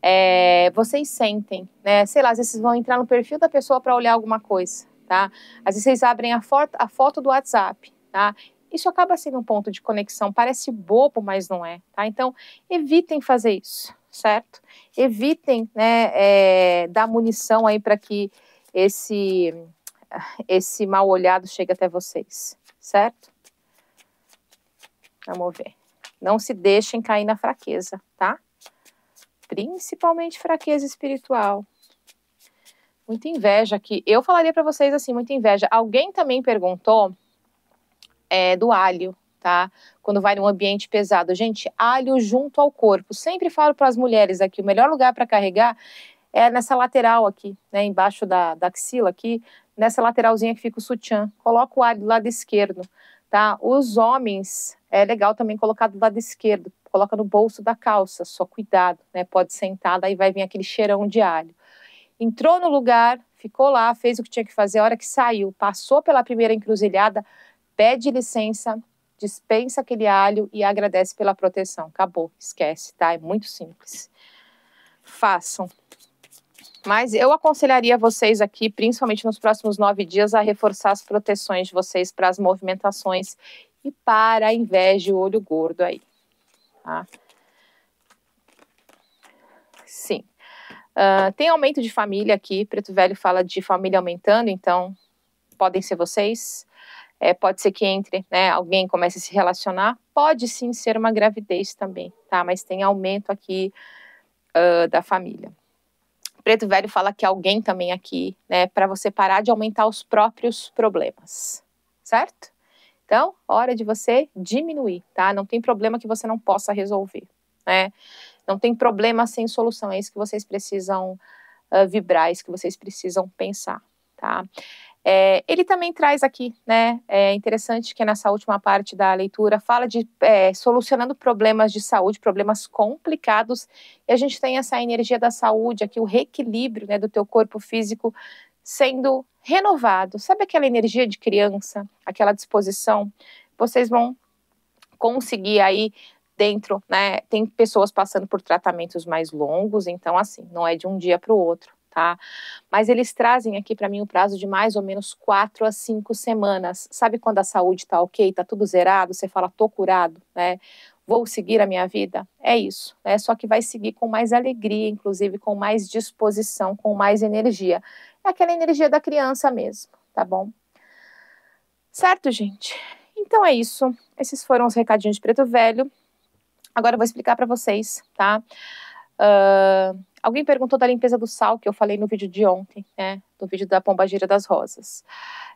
é, vocês sentem, né? Sei lá, às vezes vão entrar no perfil da pessoa para olhar alguma coisa, tá? Às vezes vocês abrem a foto, a foto do WhatsApp, tá? Isso acaba sendo um ponto de conexão. Parece bobo, mas não é, tá? Então, evitem fazer isso, certo? Evitem, né, é, dar munição aí para que esse esse mal olhado chegue até vocês, certo? Vamos ver. Não se deixem cair na fraqueza, tá? Principalmente fraqueza espiritual. Muita inveja aqui. Eu falaria para vocês assim, muita inveja. Alguém também perguntou é, do alho, tá? Quando vai num ambiente pesado. Gente, alho junto ao corpo. Sempre falo para as mulheres aqui, o melhor lugar para carregar é nessa lateral aqui, né? Embaixo da, da axila aqui, nessa lateralzinha que fica o sutiã. Coloca o alho do lado esquerdo tá? Os homens, é legal também colocar do lado esquerdo, coloca no bolso da calça, só cuidado, né? Pode sentar, daí vai vir aquele cheirão de alho. Entrou no lugar, ficou lá, fez o que tinha que fazer, a hora que saiu, passou pela primeira encruzilhada, pede licença, dispensa aquele alho e agradece pela proteção. Acabou, esquece, tá? É muito simples. Façam. Mas eu aconselharia vocês aqui, principalmente nos próximos nove dias, a reforçar as proteções de vocês para as movimentações e para a inveja e o olho gordo aí. Tá? Sim. Uh, tem aumento de família aqui. Preto Velho fala de família aumentando, então podem ser vocês. É, pode ser que entre, né? Alguém comece a se relacionar. Pode sim ser uma gravidez também, tá? Mas tem aumento aqui uh, da família. Preto Velho fala que alguém também aqui, né, para você parar de aumentar os próprios problemas, certo? Então, hora de você diminuir, tá? Não tem problema que você não possa resolver, né? Não tem problema sem solução, é isso que vocês precisam uh, vibrar, é isso que vocês precisam pensar, tá? É, ele também traz aqui, né? É interessante que nessa última parte da leitura fala de é, solucionando problemas de saúde, problemas complicados, e a gente tem essa energia da saúde aqui, o reequilíbrio né, do teu corpo físico sendo renovado. Sabe aquela energia de criança, aquela disposição? Vocês vão conseguir aí dentro, né? Tem pessoas passando por tratamentos mais longos, então assim, não é de um dia para o outro, tá? Mas eles trazem aqui para mim o um prazo de mais ou menos quatro a cinco semanas. Sabe quando a saúde tá ok, tá tudo zerado, você fala, tô curado, né? Vou seguir a minha vida? É isso, né? Só que vai seguir com mais alegria, inclusive com mais disposição, com mais energia. É aquela energia da criança mesmo, tá bom? Certo, gente? Então é isso. Esses foram os recadinhos de Preto Velho. Agora eu vou explicar para vocês, tá? Uh, Alguém perguntou da limpeza do sal, que eu falei no vídeo de ontem, né? Do vídeo da pombagira das rosas.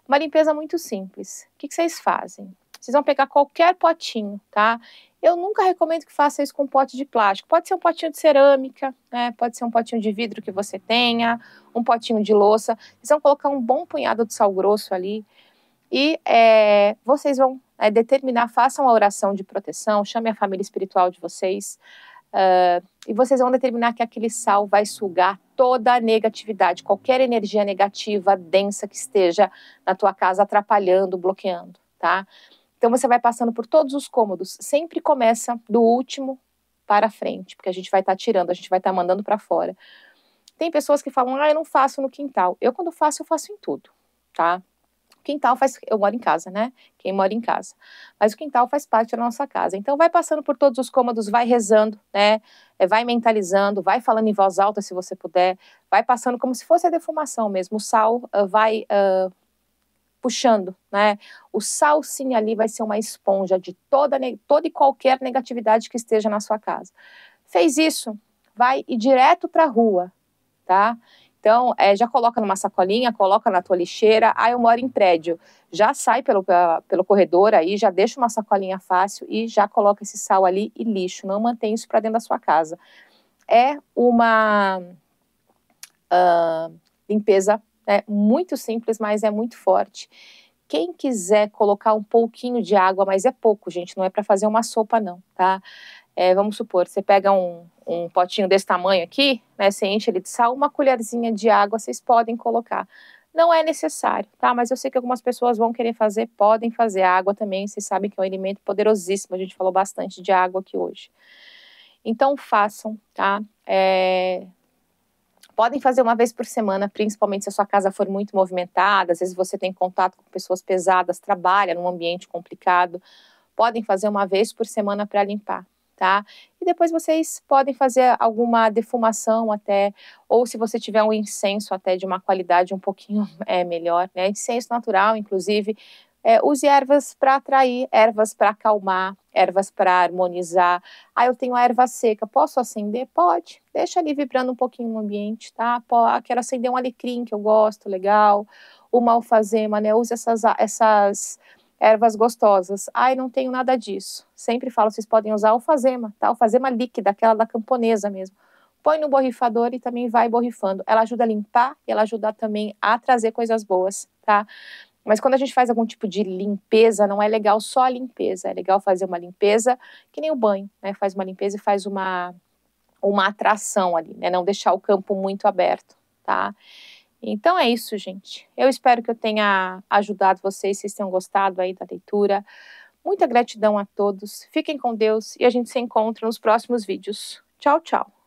Uma limpeza muito simples. O que, que vocês fazem? Vocês vão pegar qualquer potinho, tá? Eu nunca recomendo que faça isso com pote de plástico. Pode ser um potinho de cerâmica, né? pode ser um potinho de vidro que você tenha, um potinho de louça. Vocês vão colocar um bom punhado de sal grosso ali e é, vocês vão é, determinar, façam a oração de proteção, chame a família espiritual de vocês. Uh, e vocês vão determinar que aquele sal vai sugar toda a negatividade, qualquer energia negativa, densa que esteja na tua casa atrapalhando, bloqueando, tá? Então você vai passando por todos os cômodos, sempre começa do último para frente, porque a gente vai estar tá tirando, a gente vai estar tá mandando para fora. Tem pessoas que falam: "Ah, eu não faço no quintal". Eu quando faço, eu faço em tudo, tá? quintal faz. Eu moro em casa, né? Quem mora em casa. Mas o quintal faz parte da nossa casa. Então, vai passando por todos os cômodos, vai rezando, né? É, vai mentalizando, vai falando em voz alta se você puder, vai passando como se fosse a defumação mesmo. O sal uh, vai. Uh, puxando, né? O sal sim ali vai ser uma esponja de toda, toda e qualquer negatividade que esteja na sua casa. Fez isso, vai e direto para a rua, tá? Então, é, já coloca numa sacolinha, coloca na tua lixeira. Ah, eu moro em prédio. Já sai pelo, pelo corredor aí, já deixa uma sacolinha fácil e já coloca esse sal ali e lixo. Não mantém isso para dentro da sua casa. É uma uh, limpeza né, muito simples, mas é muito forte. Quem quiser colocar um pouquinho de água, mas é pouco, gente, não é para fazer uma sopa, não, tá? É, vamos supor, você pega um, um potinho desse tamanho aqui, né? Você enche ele de sal, uma colherzinha de água vocês podem colocar. Não é necessário, tá? Mas eu sei que algumas pessoas vão querer fazer, podem fazer. A água também, vocês sabem que é um alimento poderosíssimo. A gente falou bastante de água aqui hoje. Então façam, tá? É... Podem fazer uma vez por semana, principalmente se a sua casa for muito movimentada. Às vezes você tem contato com pessoas pesadas, trabalha num ambiente complicado. Podem fazer uma vez por semana para limpar tá? E depois vocês podem fazer alguma defumação até, ou se você tiver um incenso até de uma qualidade um pouquinho é, melhor, né? Incenso natural, inclusive, é, use ervas para atrair, ervas para acalmar, ervas para harmonizar. Ah, eu tenho a erva seca, posso acender? Pode. Deixa ali vibrando um pouquinho o ambiente, tá? Pô, ah, quero acender um alecrim que eu gosto, legal. Uma alfazema, né? Use essas, essas ervas gostosas. Ai, não tenho nada disso. Sempre falo, vocês podem usar alfazema, tá? Alfazema líquida, aquela da camponesa mesmo. Põe no borrifador e também vai borrifando. Ela ajuda a limpar e ela ajuda também a trazer coisas boas, tá? Mas quando a gente faz algum tipo de limpeza, não é legal só a limpeza, é legal fazer uma limpeza que nem o banho, né? Faz uma limpeza e faz uma uma atração ali, né? Não deixar o campo muito aberto, tá? Então é isso, gente. Eu espero que eu tenha ajudado vocês, vocês tenham gostado aí da leitura. Muita gratidão a todos. Fiquem com Deus e a gente se encontra nos próximos vídeos. Tchau, tchau.